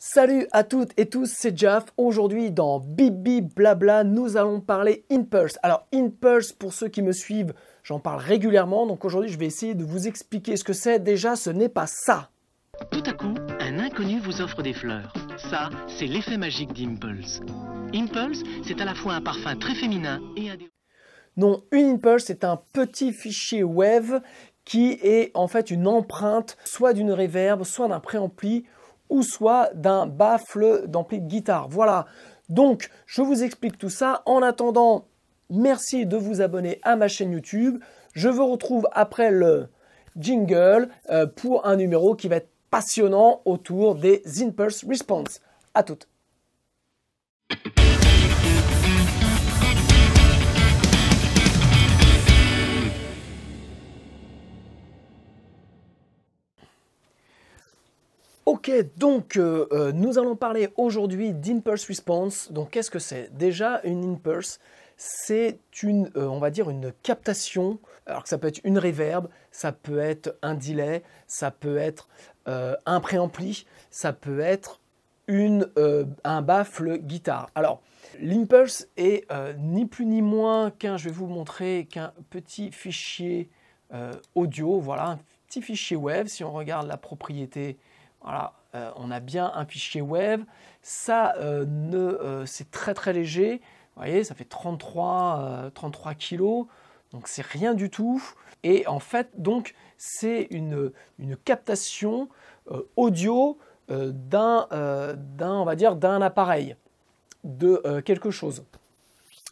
Salut à toutes et tous, c'est Jaff. Aujourd'hui dans Bibi Blabla, nous allons parler Impulse. Alors Impulse, pour ceux qui me suivent, j'en parle régulièrement, donc aujourd'hui je vais essayer de vous expliquer ce que c'est. Déjà, ce n'est pas ça. Tout à coup, un inconnu vous offre des fleurs. Ça, c'est l'effet magique d'Impulse. Impulse, c'est à la fois un parfum très féminin et un... Non, une Impulse, c'est un petit fichier web qui est en fait une empreinte soit d'une reverb, soit d'un préampli ou soit d'un baffle d'ampli de guitare. Voilà, donc je vous explique tout ça. En attendant, merci de vous abonner à ma chaîne YouTube. Je vous retrouve après le jingle euh, pour un numéro qui va être passionnant autour des impulse response. À toutes. donc euh, euh, nous allons parler aujourd'hui d'impulse response. Donc qu'est-ce que c'est Déjà, une impulse, c'est une, euh, on va dire, une captation. Alors que ça peut être une reverb, ça peut être un delay, ça peut être un préampli, ça peut être un baffle guitare. Alors, l'impulse est ni plus ni moins qu'un, je vais vous montrer, qu'un petit fichier audio, voilà, un petit fichier web. Si on regarde la propriété voilà, euh, on a bien un fichier web. Ça, euh, euh, c'est très très léger. Vous voyez, ça fait 33, kg, Donc c'est rien du tout. Et en fait, donc, c'est une, captation audio d'un, on va dire, d'un appareil, de quelque chose.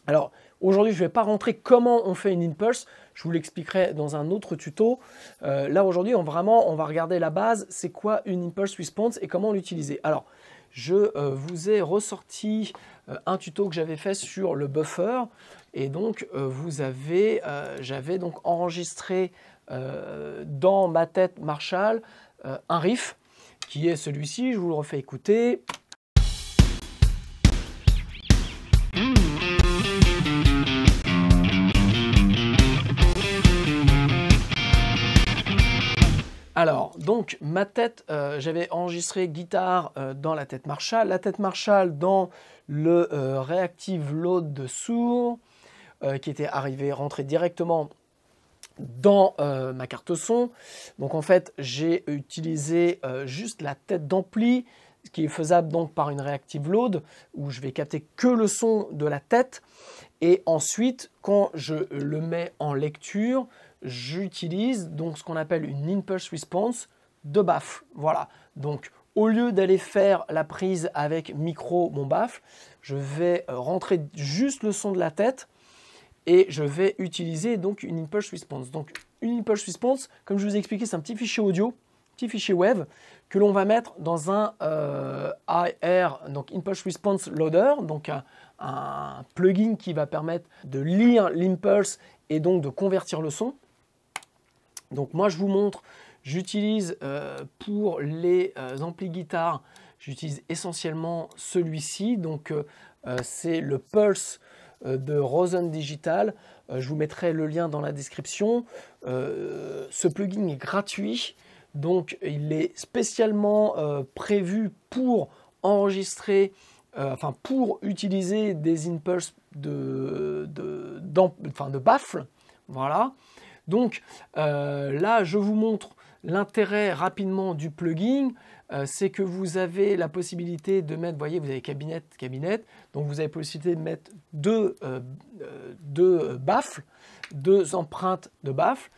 Alors, aujourd'hui, je ne vais pas rentrer comment on fait une impulse. Je vous l'expliquerai dans un autre tuto. Euh, là aujourd'hui, on, vraiment, on va regarder la base, c'est quoi une impulse response et comment l'utiliser. Alors, je euh, vous ai ressorti euh, un tuto que j'avais fait sur le buffer et donc vous avez, j'avais donc enregistré dans ma tête Marshall un riff qui est celui-ci. Je vous le refais écouter. ma tête, euh, j'avais enregistré guitare euh, dans la tête Marshall, la tête Marshall dans le euh, réactive Reactive Load de Sourd, qui était arrivé, rentré directement dans ma carte son. Donc en fait, j'ai utilisé juste la tête d'ampli, ce qui est faisable donc par une Reactive Load, où je vais capter que le son de la tête. Et ensuite, quand je le mets en lecture, j'utilise donc ce qu'on appelle une impulse response de baffle. Voilà. Donc, au lieu d'aller faire la prise avec micro mon baffle, je vais euh, rentrer juste le son de la tête et je vais utiliser donc une impulse response. Donc une impulse response, comme je vous ai expliqué, c'est un petit fichier audio, petit fichier web que l'on va mettre dans un euh, IR, donc impulse response loader, donc un plugin qui va permettre de lire l'impulse et donc de convertir le son. Donc moi je vous montre J'utilise euh, pour les euh, amplis guitare, j'utilise essentiellement celui-ci. Donc euh, c'est le Pulse de Rosen Digital. je vous mettrai le lien dans la description. ce plugin est gratuit. Donc il est spécialement prévu pour enregistrer enfin pour utiliser des impulses de, de, enfin de baffle. Voilà. Donc là, je vous montre L'intérêt rapidement du plugin, euh, c'est que vous avez la possibilité de mettre, vous voyez, vous avez cabinet, cabinet, donc vous avez possibilité de mettre deux, euh, euh, deux baffles, deux empreintes de baffles.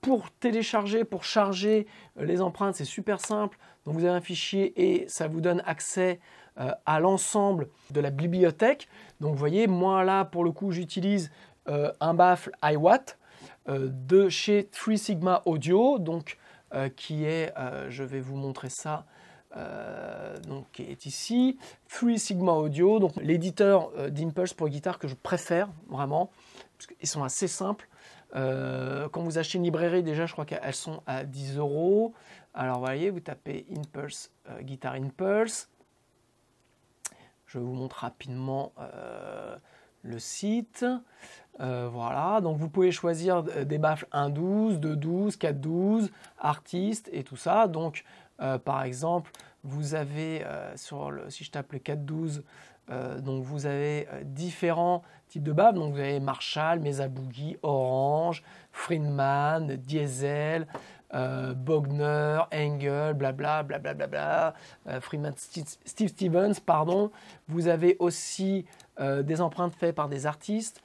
pour télécharger, pour charger les empreintes, c'est super simple. Donc vous avez un fichier et ça vous donne accès à l'ensemble de la bibliothèque. Donc vous voyez, moi là, pour le coup, j'utilise un baffle iWatt de chez 3 Sigma Audio. Donc euh, qui est, euh, je vais vous montrer ça, euh, donc, qui est ici. Free Sigma Audio, donc l'éditeur d'Impulse pour guitare que je préfère vraiment, parce qu'ils sont assez simples. quand vous achetez une librairie, déjà, je crois qu'elles sont à 10 euros. Alors, vous voyez, vous tapez Impulse, Guitar Impulse. Je vous montre rapidement le site. Euh, voilà, donc vous pouvez choisir euh, des baffles 12 4-12 artistes et tout ça. Donc, euh, par exemple, vous avez, sur le, si je tape le 4.12, donc vous avez différents types de baffles. Donc vous avez Marshall, Mesa Boogie, Orange, Friedman, Diesel, Bogner, Engel, blablabla, blablabla, bla, bla, bla, Friedman, Steve Stevens, pardon. Vous avez aussi euh, des empreintes faites par des artistes,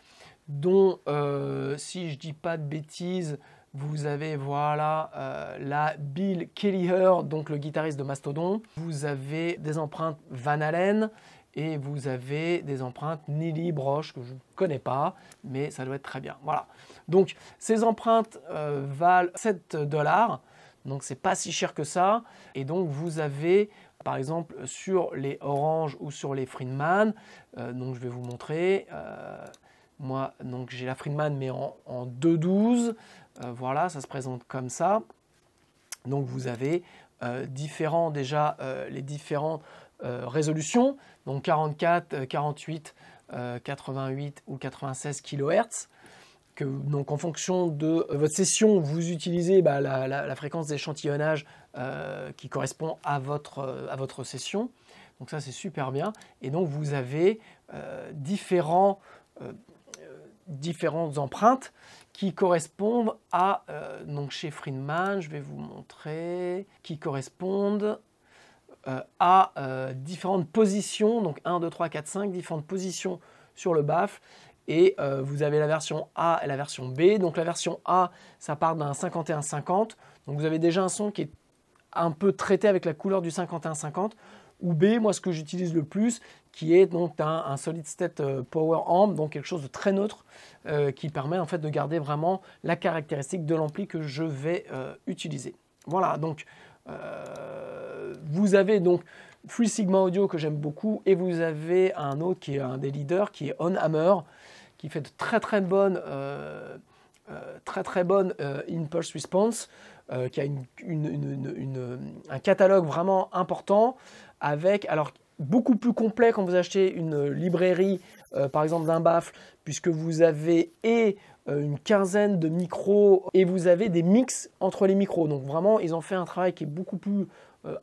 dont, euh, si je dis pas de bêtises, vous avez voilà euh, la Bill Kellyher, donc le guitariste de Mastodon. Vous avez des empreintes Van Allen et vous avez des empreintes Nelly Broche que je ne connais pas, mais ça doit être très bien. Voilà. Donc ces empreintes valent 7 dollars. Donc c'est pas si cher que ça. Et donc vous avez par exemple sur les oranges ou sur les Friedman. Euh, donc je vais vous montrer. Euh, moi, donc j'ai la Friedman mais en, en 2.12. Euh, voilà, ça se présente comme ça. Donc vous avez différents déjà les différentes résolutions. Donc 44, 48, 88 ou 96 kHz. Que, donc en fonction de votre session, vous utilisez bah, la, fréquence d'échantillonnage euh, qui correspond à votre, euh, à votre session. Donc ça, c'est super bien. Et donc, vous avez euh, différents, différentes empreintes qui correspondent à, donc chez Friedman, je vais vous montrer, qui correspondent à différentes positions, donc 1, 2, 3, 4, 5, différentes positions sur le BAF et vous avez la version A et la version B. Donc la version A, ça part d'un 51-50. Donc vous avez déjà un son qui est un peu traité avec la couleur du 5150 ou B, moi ce que j'utilise le plus, qui est donc un, solid state euh, power amp, donc quelque chose de très neutre, euh, qui permet en fait de garder vraiment la caractéristique de l'ampli que je vais euh, utiliser. Voilà, donc vous avez donc Free Sigma Audio que j'aime beaucoup, et vous avez un autre qui est un des leaders, qui est On Hammer, qui fait de très très bonnes euh, très très bonne euh, impulse response, euh, qui a un catalogue vraiment important avec alors beaucoup plus complet quand vous achetez une librairie par exemple d'un baffle puisque vous avez et une quinzaine de micros et vous avez des mix entre les micros. Donc vraiment, ils ont fait un travail qui est beaucoup plus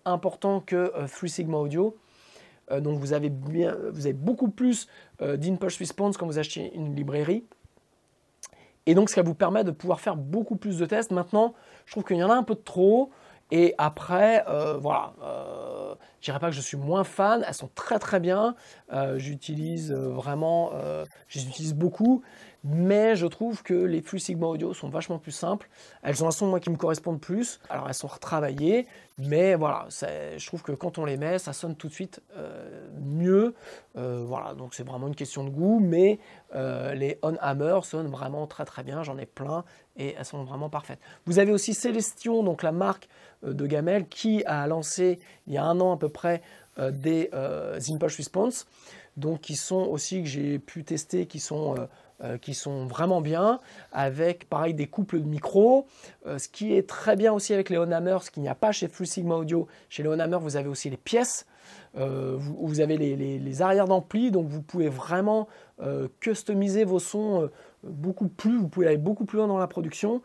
important que euh, Sigma Audio. donc vous avez, bien, vous avez beaucoup plus d'Impulse response quand vous achetez une librairie. Et donc, ça vous permet de pouvoir faire beaucoup plus de tests. Maintenant, je trouve qu'il y en a un peu de trop. Et après, euh, voilà, euh, je dirais pas que je suis moins fan, elles sont très très bien, euh, j'utilise euh, vraiment, j'utilise beaucoup. Mais je trouve que les flux Sigma Audio sont vachement plus simples. Elles ont un son moi qui me correspond plus. Alors elles sont retravaillées, mais voilà, je trouve que quand on les met, ça sonne tout de suite euh, mieux. Euh, voilà, donc c'est vraiment une question de goût, mais euh, les On Hammer sonnent vraiment très très bien. J'en ai plein et elles sont vraiment parfaites. Vous avez aussi Celestion, donc la marque de Gamel, qui a lancé il y a un an à peu près des Impulse Response, donc qui sont aussi que j'ai pu tester, qui sont euh, qui sont vraiment bien, avec pareil des couples de micros. Euh, ce qui est très bien aussi avec les Onhammer, ce qu'il n'y a pas chez Full Sigma Audio, chez les Onhammer, vous avez aussi les pièces, euh, vous, avez les, arrières d'ampli, donc vous pouvez vraiment customiser vos sons beaucoup plus, vous pouvez aller beaucoup plus loin dans la production,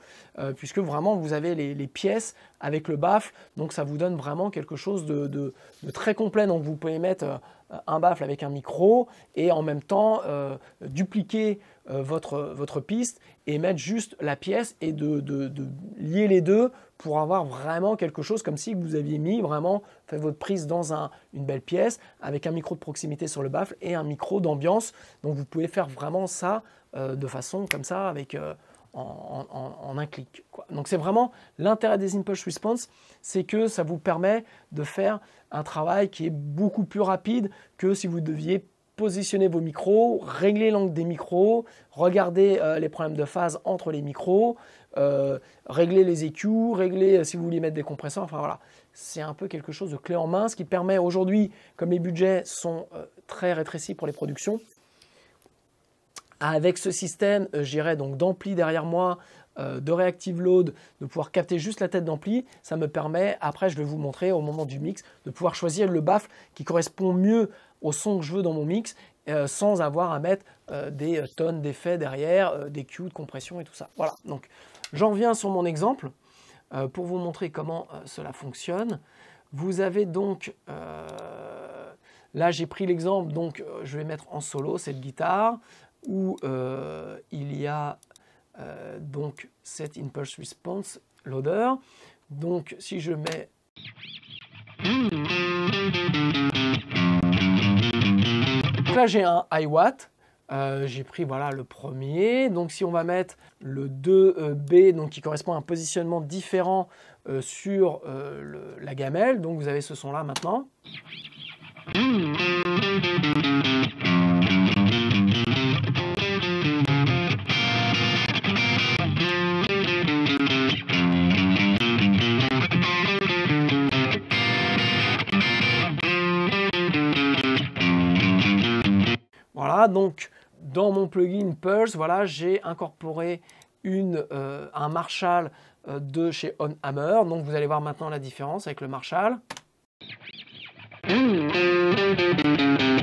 puisque vraiment vous avez les, pièces avec le baffle, donc ça vous donne vraiment quelque chose de, très complet. Donc vous pouvez mettre un baffle avec un micro et en même temps dupliquer euh, votre, votre piste et mettre juste la pièce et de, de, lier les deux pour avoir vraiment quelque chose comme si vous aviez mis vraiment fait votre prise dans un, une belle pièce avec un micro de proximité sur le baffle et un micro d'ambiance. Donc vous pouvez faire vraiment ça euh, de façon comme ça avec euh, en, un clic. Quoi. Donc c'est vraiment l'intérêt des impulse response, c'est que ça vous permet de faire un travail qui est beaucoup plus rapide que si vous deviez positionner vos micros, régler l'angle des micros, regarder euh, les problèmes de phase entre les micros, euh, régler les EQ, régler euh, si vous voulez mettre des compresseurs, enfin voilà. C'est un peu quelque chose de clé en main, ce qui permet aujourd'hui, comme les budgets sont très rétrécis pour les productions, avec ce système, j'irai donc d'ampli derrière moi, de reactive load, de pouvoir capter juste la tête d'ampli, ça me permet, après je vais vous montrer au moment du mix, de pouvoir choisir le baffle qui correspond mieux au son que je veux dans mon mix euh, sans avoir à mettre euh, des euh, tonnes d'effets derrière, des cues de compression et tout ça. Voilà, donc j'en viens sur mon exemple pour vous montrer comment cela fonctionne. Vous avez donc, là j'ai pris l'exemple, donc je vais mettre en solo cette guitare où il y a donc cette impulse response l'odeur. Donc si je mets... Mmh j'ai un iWatt. Euh, j'ai pris voilà le premier. Donc si on va mettre le 2B, euh, donc qui correspond à un positionnement différent euh, sur euh, la gamelle, donc vous avez ce son là maintenant. Donc, dans mon plugin Pulse, voilà, j'ai incorporé euh, un Marshall euh, de chez On Hammer. Donc, vous allez voir maintenant la différence avec le Marshall. Mmh.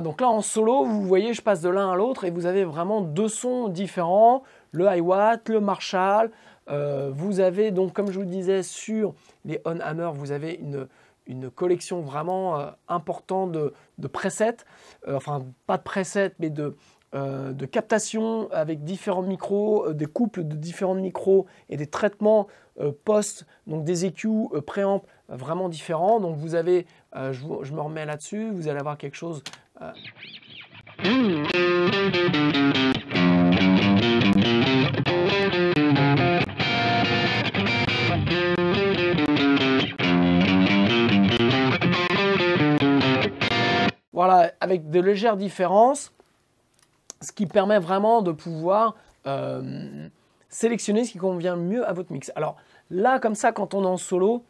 donc là en solo, vous voyez, je passe de l'un à l'autre et vous avez vraiment deux sons différents, le hi le Marshall. Euh, vous avez donc, comme je vous le disais, sur les On Hammer, vous avez une, collection vraiment euh, importante de, de presets, euh, enfin pas de presets, mais de, captations avec différents micros, des couples de différents micros et des traitements post, donc des EQ, préamp, vraiment différents. Donc vous avez, je, je, me remets là-dessus, vous allez avoir quelque chose voilà, avec de légères différences, ce qui permet vraiment de pouvoir euh, sélectionner ce qui convient mieux à votre mix. Alors là, comme ça, quand on est en solo,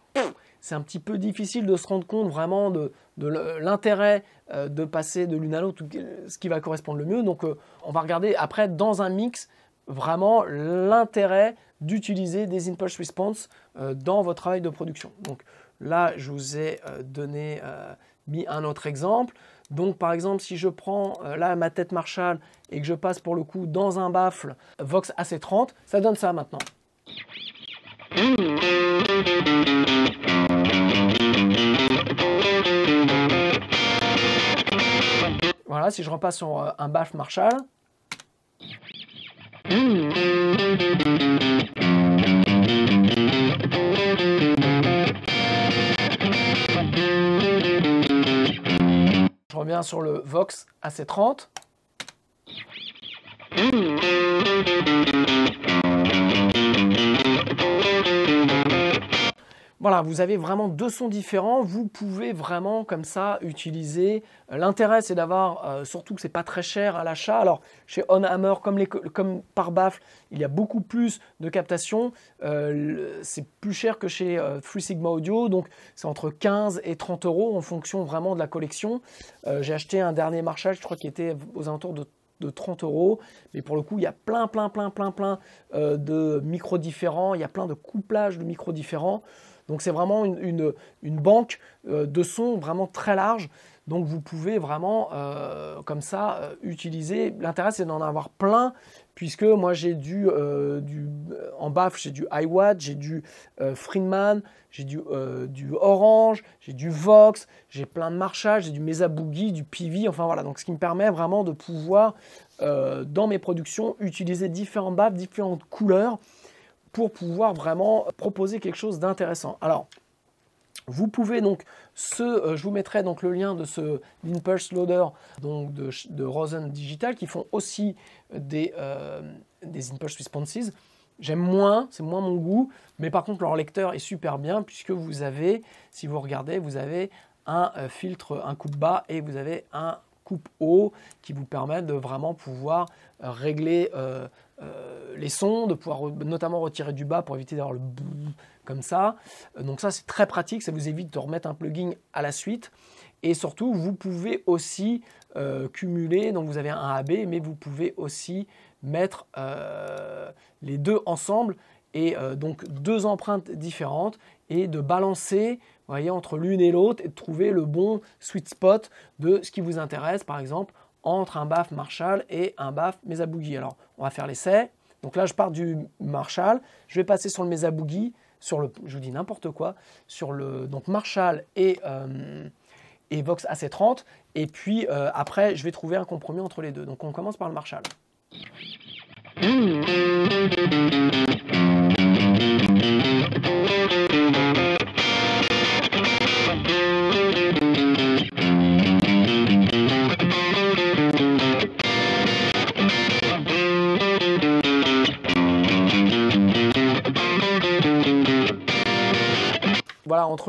c'est un petit peu difficile de se rendre compte vraiment de, de l'intérêt euh, de passer de l'une à l'autre, ce qui va correspondre le mieux. Donc euh, on va regarder après dans un mix vraiment l'intérêt d'utiliser des impulse response euh, dans votre travail de production. Donc là, je vous ai donné mis un autre exemple. Donc par exemple, si je prends là ma tête Marshall et que je passe pour le coup dans un baffle Vox AC30, ça donne ça maintenant. si je repasse sur euh, un Baf Marshall. Je reviens sur le Vox AC30. Voilà, vous avez vraiment deux sons différents. Vous pouvez vraiment comme ça utiliser. Euh, l'intérêt, c'est d'avoir, euh, surtout que c'est pas très cher à l'achat. Alors chez On Hammer, comme, comme par baffle, il y a beaucoup plus de captation. Euh, c'est plus cher que chez Free Sigma Audio, donc c'est entre 15 et 30 euros en fonction vraiment de la collection. J'ai acheté un dernier Marshall, je crois, qu'il était aux alentours de 30 euros. Mais pour le coup, il y a plein, plein, plein, plein, plein de micros différents. Il y a plein de couplages de micros différents. Donc c'est vraiment une, banque euh, de sons vraiment très large. Donc vous pouvez vraiment euh, comme ça euh, utiliser. L'intérêt c'est d'en avoir plein puisque moi j'ai du, du en BAF j'ai du iWatt, j'ai du Friedman, j'ai du, Orange, j'ai du Vox, j'ai plein de marchages, j'ai du Mesa Boogie, du Pivi, enfin voilà. Donc ce qui me permet vraiment de pouvoir dans mes productions utiliser différents BAF, différentes couleurs pour pouvoir vraiment proposer quelque chose d'intéressant. Alors, vous pouvez donc ce, euh, je vous mettrai donc le lien de ce Impulse Loader donc de, Rosen Digital qui font aussi des, euh, des Impulse Responses. J'aime moins, c'est moins mon goût, mais par contre leur lecteur est super bien puisque vous avez, si vous regardez, vous avez un euh, filtre, un coup de bas et vous avez un coupe haut qui vous permettent de vraiment pouvoir euh, régler euh, euh, les sons, de pouvoir notamment retirer du bas pour éviter d'avoir le boum comme ça. Donc ça c'est très pratique, ça vous évite de remettre un plugin à la suite. Et surtout vous pouvez aussi cumuler, donc vous avez un AB, mais vous pouvez aussi mettre les deux ensemble et donc deux empreintes différentes et de balancer voyez, entre l'une et l'autre et de trouver le bon sweet spot de ce qui vous intéresse, par exemple, entre un BAF Marshall et un BAF Mesa Boogie. Alors, on va faire l'essai. Donc là, je pars du Marshall, je vais passer sur le Mesa Boogie, sur le, je vous dis n'importe quoi, sur le donc Marshall et, euh, et Vox AC30, et puis euh, après, je vais trouver un compromis entre les deux. Donc on commence par le Marshall. Mmh.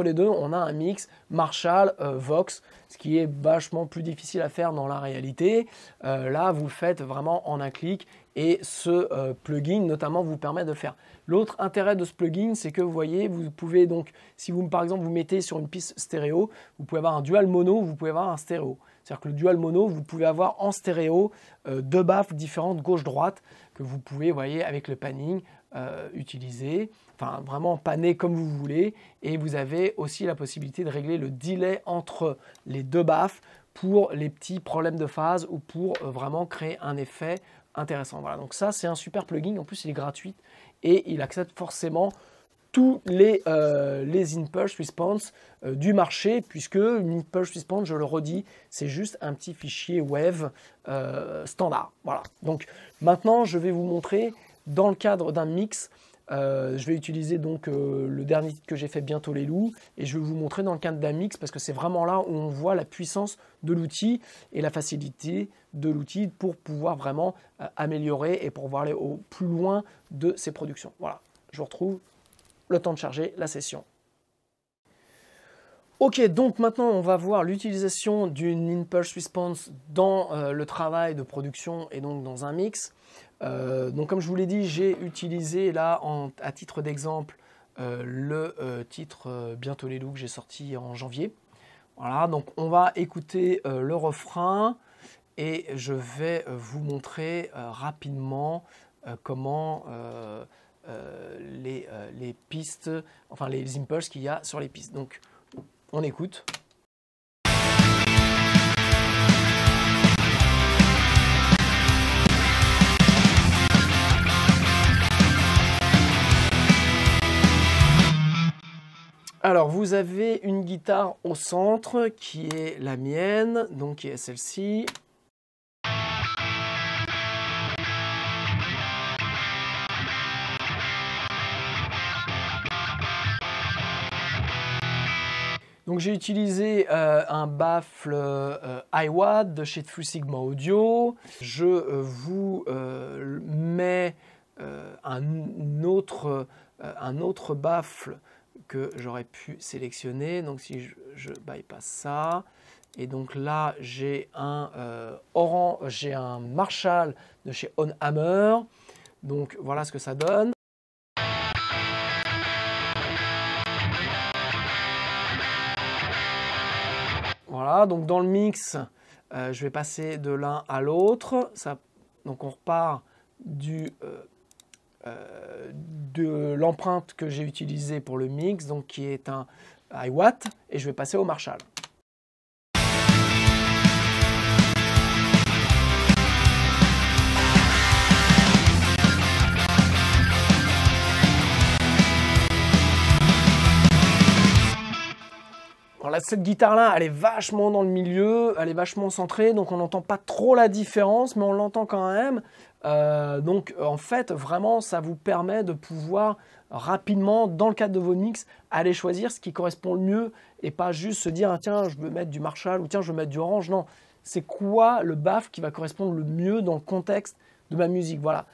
les deux, on a un mix Marshall, euh, Vox, ce qui est vachement plus difficile à faire dans la réalité. Euh, là, vous le faites vraiment en un clic et ce euh, plugin notamment vous permet de le faire. L'autre intérêt de ce plugin, c'est que vous voyez, vous pouvez donc, si vous par exemple vous mettez sur une piste stéréo, vous pouvez avoir un dual mono, vous pouvez avoir un stéréo. C'est-à-dire que le dual mono, vous pouvez avoir en stéréo deux baffes différentes gauche-droite que vous pouvez, voyez, avec le panning utiliser enfin vraiment paner comme vous voulez. Et vous avez aussi la possibilité de régler le delay entre les deux baffes pour les petits problèmes de phase ou pour euh, vraiment créer un effet intéressant. Voilà, donc ça c'est un super plugin, en plus il est gratuit et il accepte forcément tous les, euh, les impulse response euh, du marché, puisque une impulse response, je le redis, c'est juste un petit fichier web standard. Voilà. Donc maintenant, je vais vous montrer dans le cadre d'un mix euh, je vais utiliser donc euh, le dernier titre que j'ai fait, Bientôt les loups, et je vais vous montrer dans le cadre d'un mix, parce que c'est vraiment là où on voit la puissance de l'outil et la facilité de l'outil pour pouvoir vraiment euh, améliorer et pour pouvoir aller au plus loin de ses productions. Voilà, je vous retrouve le temps de charger la session. Ok, donc maintenant on va voir l'utilisation d'une impulse response dans euh, le travail de production et donc dans un mix. Euh, donc comme je vous l'ai dit, j'ai utilisé là à titre d'exemple euh, le titre Bientôt les loups que j'ai sorti en janvier. Voilà, donc on va écouter le refrain et je vais vous montrer rapidement comment les, les, pistes, enfin les impulses qu'il y a sur les pistes. Donc on écoute. Alors, vous avez une guitare au centre qui est la mienne, donc qui est celle-ci. Donc j'ai utilisé euh, un baffle euh, de chez True Sigma Audio. Je euh, vous euh, mets un autre, un autre baffle que j'aurais pu sélectionner. Donc si je, bypass ça, et donc là j'ai un j'ai un Marshall de chez On Hammer. Donc voilà ce que ça donne. donc dans le mix, euh, je vais passer de l'un à l'autre. Donc on repart du, euh, euh, de l'empreinte que j'ai utilisée pour le mix, donc qui est un iWatt, et je vais passer au Marshall. cette guitare-là, elle est vachement dans le milieu, elle est vachement centrée, donc on n'entend pas trop la différence, mais on l'entend quand même. Euh, donc en fait, vraiment, ça vous permet de pouvoir rapidement, dans le cadre de vos mix, aller choisir ce qui correspond le mieux et pas juste se dire, ah, tiens, je veux mettre du Marshall ou tiens, je veux mettre du Orange. Non, c'est quoi le BAF qui va correspondre le mieux dans le contexte de ma musique Voilà.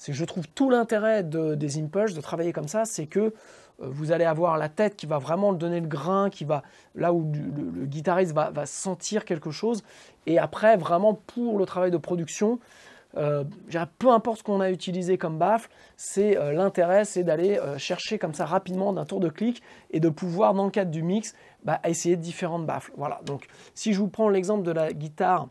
C'est, je trouve tout l'intérêt des Impulse de travailler comme ça, c'est que euh, vous allez avoir la tête qui va vraiment donner le grain, qui va là où le, guitariste va, sentir quelque chose. Et après, vraiment pour le travail de production, euh, peu importe ce qu'on a utilisé comme baffle, c'est euh, l'intérêt, c'est d'aller chercher comme ça rapidement d'un tour de clic et de pouvoir dans le cadre du mix, bah, essayer différentes baffles. Voilà. Donc, si je vous prends l'exemple de la guitare,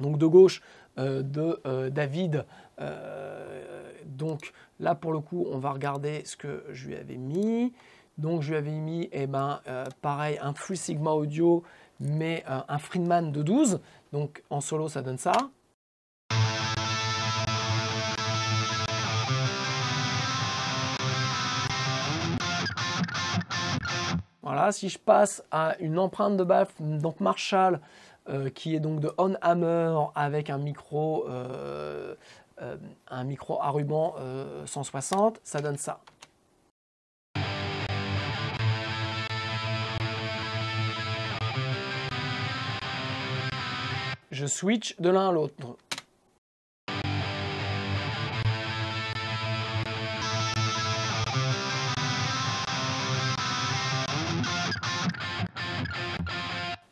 donc de gauche, euh, de euh, David. Euh, donc là, pour le coup, on va regarder ce que je lui avais mis. Donc je lui avais mis, et eh ben, pareil, un Free Sigma Audio, mais un Friedman de 12. Donc en solo, ça donne ça. Voilà, si je passe à une empreinte de BAF donc Marshall, euh, qui est donc de On Hammer avec euh, euh, un micro à ruban 160, ça donne ça. Je switch de l'un à l'autre.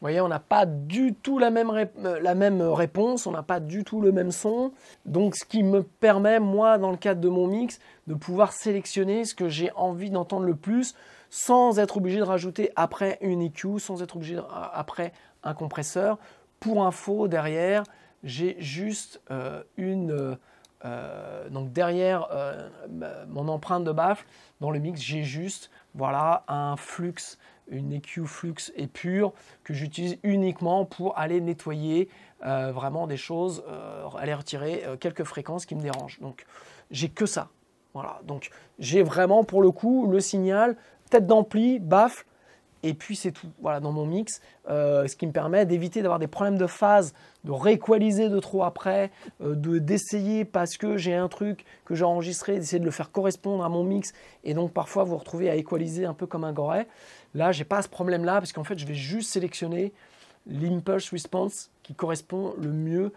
voyez, on n'a pas du tout la même, euh, la même réponse, on n'a pas du tout le même son. Donc ce qui me permet, moi, dans le cadre de mon mix, de pouvoir sélectionner ce que j'ai envie d'entendre le plus sans être obligé de rajouter après une EQ, sans être obligé euh, après un compresseur. Pour info, derrière, j'ai juste euh, une... donc derrière mon empreinte de baffle, dans le mix, j'ai juste voilà, un flux une EQ Flux pure que j'utilise uniquement pour aller nettoyer euh, vraiment des choses, euh, aller retirer euh, quelques fréquences qui me dérangent. Donc j'ai que ça. Voilà, donc j'ai vraiment pour le coup le signal, tête d'ampli, baffle, et puis c'est tout. Voilà, dans mon mix, euh, ce qui me permet d'éviter d'avoir des problèmes de phase, de rééqualiser de trop après, euh, de d'essayer parce que j'ai un truc que j'ai enregistré, d'essayer de le faire correspondre à mon mix, et donc parfois vous vous retrouvez à équaliser un peu comme un goret. Là, j'ai pas ce problème-là parce qu'en fait, je vais juste sélectionner l'impulse response qui correspond le mieux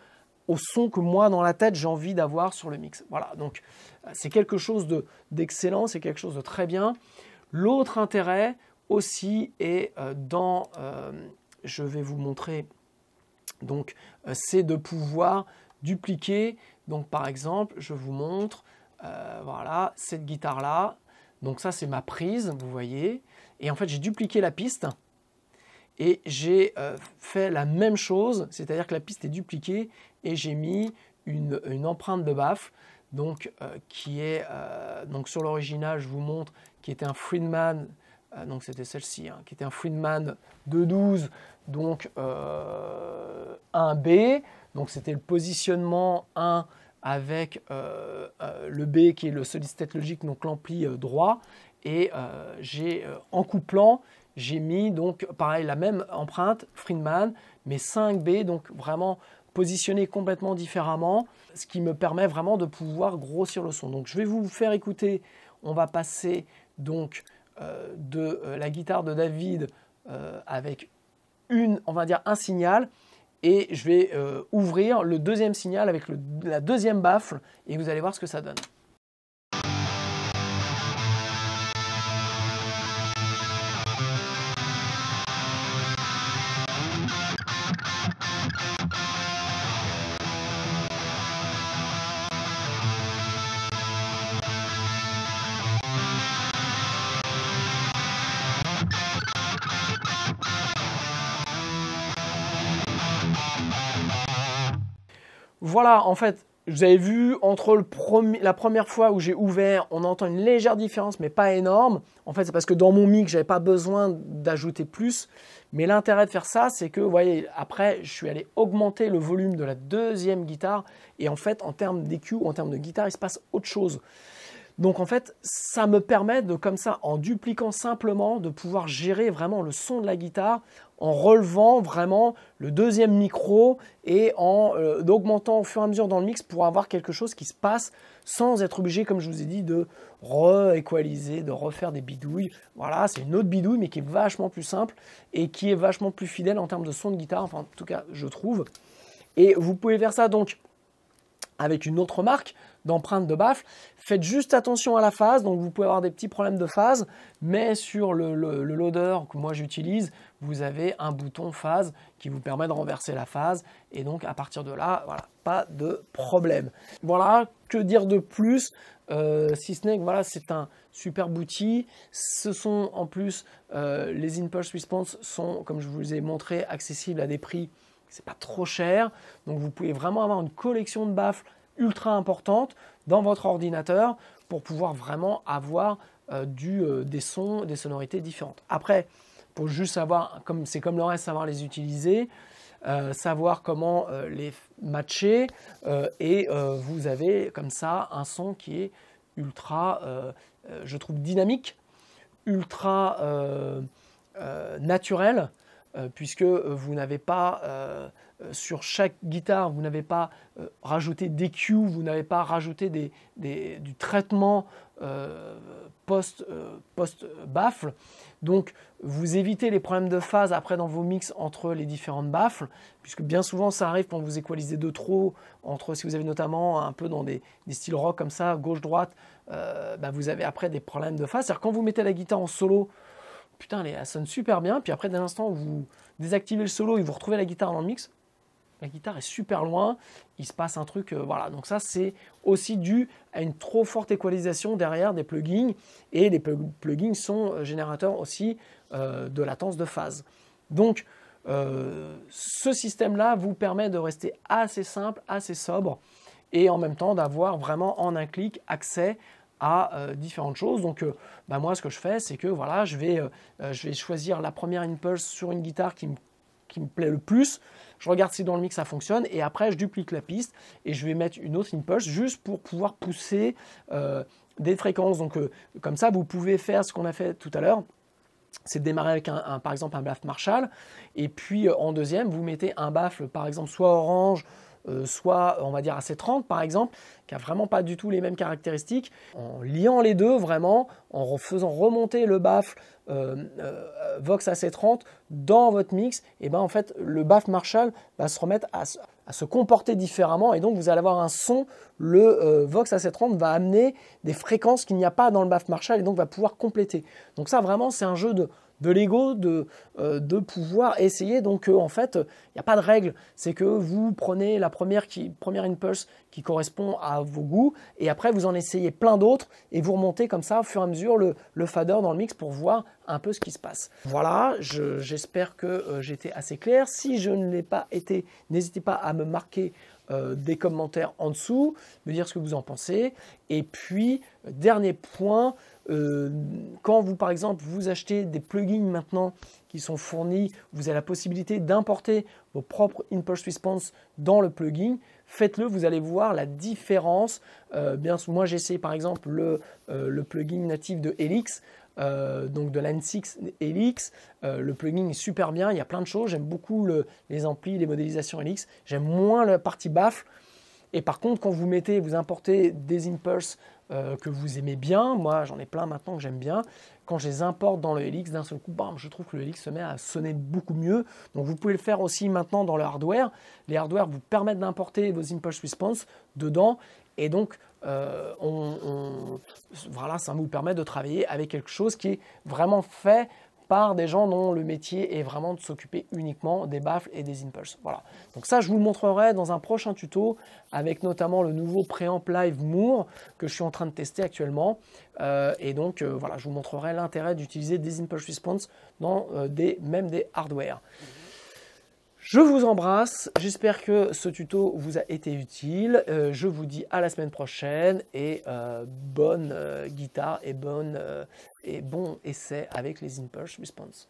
au son que moi dans la tête j'ai envie d'avoir sur le mix. Voilà, donc euh, c'est quelque chose d'excellent, c'est quelque chose de très bien. L'autre intérêt, aussi. Et euh, dans, euh, je vais vous montrer, donc, euh, c'est de pouvoir dupliquer. Donc, par exemple, je vous montre, voilà, cette guitare-là. Donc ça, c'est ma prise, vous voyez. Et en fait, j'ai dupliqué la piste et j'ai fait la même chose, c'est-à-dire que la piste est dupliquée et j'ai mis une, empreinte de baffe. donc qui est donc sur l'original, je vous montre, qui était un Friedman ah, donc c'était celle-ci, hein, qui était un Friedman 2x12, donc 1B. Euh, donc c'était le positionnement 1 avec euh, euh, le B qui est le solid state logique, donc l'ampli droit. Et j'ai en couplant, j'ai mis donc pareil la même empreinte Friedman, mais 5B, donc vraiment positionné complètement différemment, ce qui me permet vraiment de pouvoir grossir le son. Donc je vais vous faire écouter, on va passer donc euh, de euh, la guitare de David euh, avec une, on va dire un signal, et je vais ouvrir le deuxième signal avec la deuxième baffle, et vous allez voir ce que ça donne. voilà, en fait, vous avez vu, entre la première fois où j'ai ouvert, on entend une légère différence, mais pas énorme. En fait, c'est parce que dans mon je n'avais pas besoin d'ajouter plus. Mais l'intérêt de faire ça, c'est que, vous voyez, après, je suis allé augmenter le volume de la deuxième guitare. Et en fait, en termes d'EQ, en termes de guitare, il se passe autre chose. Donc en fait, ça me permet de, comme ça, en dupliquant simplement, de pouvoir gérer vraiment le son de la guitare en relevant vraiment le deuxième micro et en euh, augmentant au fur et à mesure dans le mix pour avoir quelque chose qui se passe sans être obligé, comme je vous ai dit, de re de refaire des bidouilles. Voilà, c'est une autre bidouille, mais qui est vachement plus simple et qui est vachement plus fidèle en termes de son de guitare, enfin en tout cas, je trouve. Et vous pouvez faire ça donc avec une autre marque d'empreinte de baffle. Faites juste attention à la phase, donc vous pouvez avoir des petits problèmes de phase, mais sur le, le loader que moi j'utilise, vous avez un bouton phase qui vous permet de renverser la phase. Et donc, à partir de là, voilà, pas de problème. Voilà, que dire de plus euh, si ce n'est que voilà, c'est un super outil. Ce sont en plus euh, les impulse response sont, comme je vous ai montré, accessibles à des prix c'est pas trop cher. Donc vous pouvez vraiment avoir une collection de baffles ultra importante dans votre ordinateur pour pouvoir vraiment avoir euh, des sons, des sonorités différentes. Après, faut juste savoir, comme c'est comme le reste, savoir les utiliser, euh, savoir comment euh, les matcher, euh, et vous avez comme ça un son qui est ultra, je trouve, dynamique, ultra naturel, puisque vous n'avez pas euh, sur chaque guitare, vous n'avez pas euh, rajouté des vous n'avez pas rajouté des, des, du traitement euh, post, post baffle. Donc vous évitez les problèmes de phase après dans vos mix entre les différentes baffles, puisque bien souvent ça arrive quand vous équalisez de trop, entre si vous avez notamment un peu dans des, des styles rock comme ça, gauche-droite, bah vous avez après des problèmes de phase. C'est-à-dire quand vous mettez la guitare en solo, putain elle, sonne super bien, puis après l'instant où vous désactivez le solo et vous retrouvez la guitare dans le mix, la guitare est super loin, il se passe un truc, euh, voilà. Donc ça, c'est aussi dû à une trop forte équalisation derrière des plugins, et les plugins sont euh, générateurs aussi euh, de latence de phase. Donc, ce système-là vous permet de rester assez simple, assez sobre, et en même temps d'avoir vraiment en un clic accès à différentes choses. Donc, bah, moi, ce que je fais, c'est que voilà, je vais, je vais choisir la première impulse sur une guitare qui me qui me plaît le plus. Je regarde si dans le mix ça fonctionne et après je duplique la piste et je vais mettre une autre impulse juste pour pouvoir pousser euh, des fréquences. Donc euh, comme ça, vous pouvez faire ce qu'on a fait tout à l'heure c'est de démarrer avec un, par exemple un baffle Marshall et puis euh, en deuxième vous mettez un baffle par exemple soit orange euh, soit on va dire à 30 par exemple, qui a vraiment pas du tout les mêmes caractéristiques, en liant les deux vraiment, en faisant remonter le baffle euh, euh, Vox à Vox AC30 dans votre mix, et ben en fait le baffle Marshall va se remettre à, se comporter différemment et donc vous allez avoir un son, le Vox Vox AC30 va amener des fréquences qu'il n'y a pas dans le baffle Marshall et donc va pouvoir compléter. Donc ça vraiment c'est un jeu de de l'ego euh, de, pouvoir essayer. Donc, euh, en fait, il n'y a pas de règle. C'est que vous prenez la première, qui, première impulse qui correspond à vos goûts et après, vous en essayez plein d'autres et vous remontez comme ça, au fur et à mesure, le, fader dans le mix pour voir un peu ce qui se passe. Voilà, j'espère que euh, j'ai j'étais assez clair. Si je ne l'ai pas été, n'hésitez pas à me marquer des commentaires en dessous, me dire ce que vous en pensez. Et puis, dernier point, euh, quand vous, par exemple, vous achetez des plugins maintenant qui sont fournis, vous avez la possibilité d'importer vos propres impulse response dans le plugin. Faites-le, vous allez voir la différence. Euh, bien bien, moi, j'essaie par exemple le, euh, plugin natif de Helix. donc de l'AN6 Helix. le plugin est super bien, il y a plein de choses. J'aime beaucoup les amplis, les modélisations Helix. J'aime moins la partie baffle. Et par contre, quand vous mettez, vous importez des impulses euh, que vous aimez bien, moi j'en ai plein maintenant que j'aime bien, quand je les importe dans le Helix, d'un seul coup, bam, je trouve que le Helix se met à sonner beaucoup mieux. Donc vous pouvez le faire aussi maintenant dans le hardware. Les hardware vous permettent d'importer vos impulse response dedans. Et donc, euh, voilà, ça vous permet de travailler avec quelque chose qui est vraiment fait par des gens dont le métier est vraiment de s'occuper uniquement des baffles et des impulses. Voilà. Donc ça, je vous le montrerai dans un prochain tuto avec notamment le nouveau préamp live Moore que je suis en train de tester actuellement. Euh, et donc euh, voilà, je vous montrerai l'intérêt d'utiliser des impulse response dans euh, des, même des hardware. Je vous embrasse, j'espère que ce tuto vous a été utile. je vous dis à la semaine prochaine et bonne guitare et bonne et bon essai avec les impulse response.